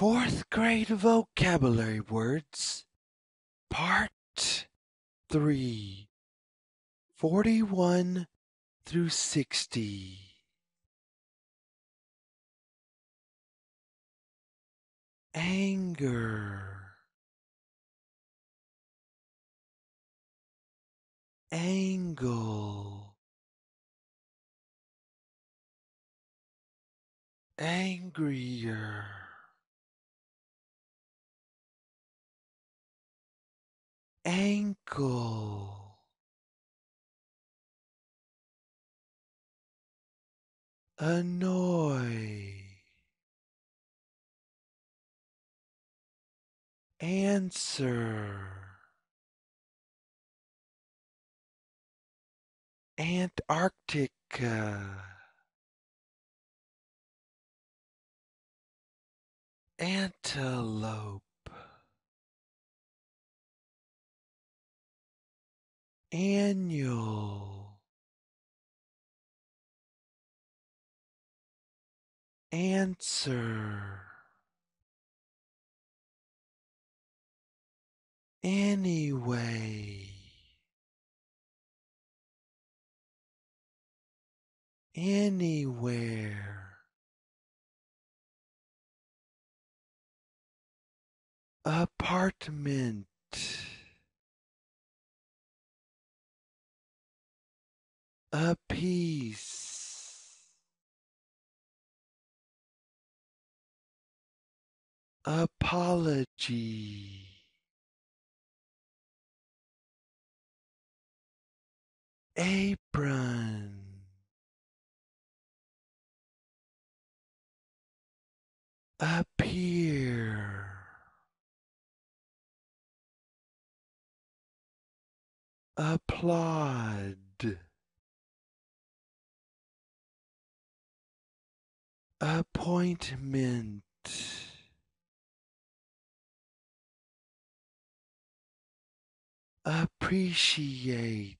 Fourth Grade Vocabulary Words, Part 3 41 through 60. Anger, Angle, Angrier. ankle annoy answer Antarctica antelope annual answer anyway anywhere apartment A piece. apology apron appear applaud appointment appreciate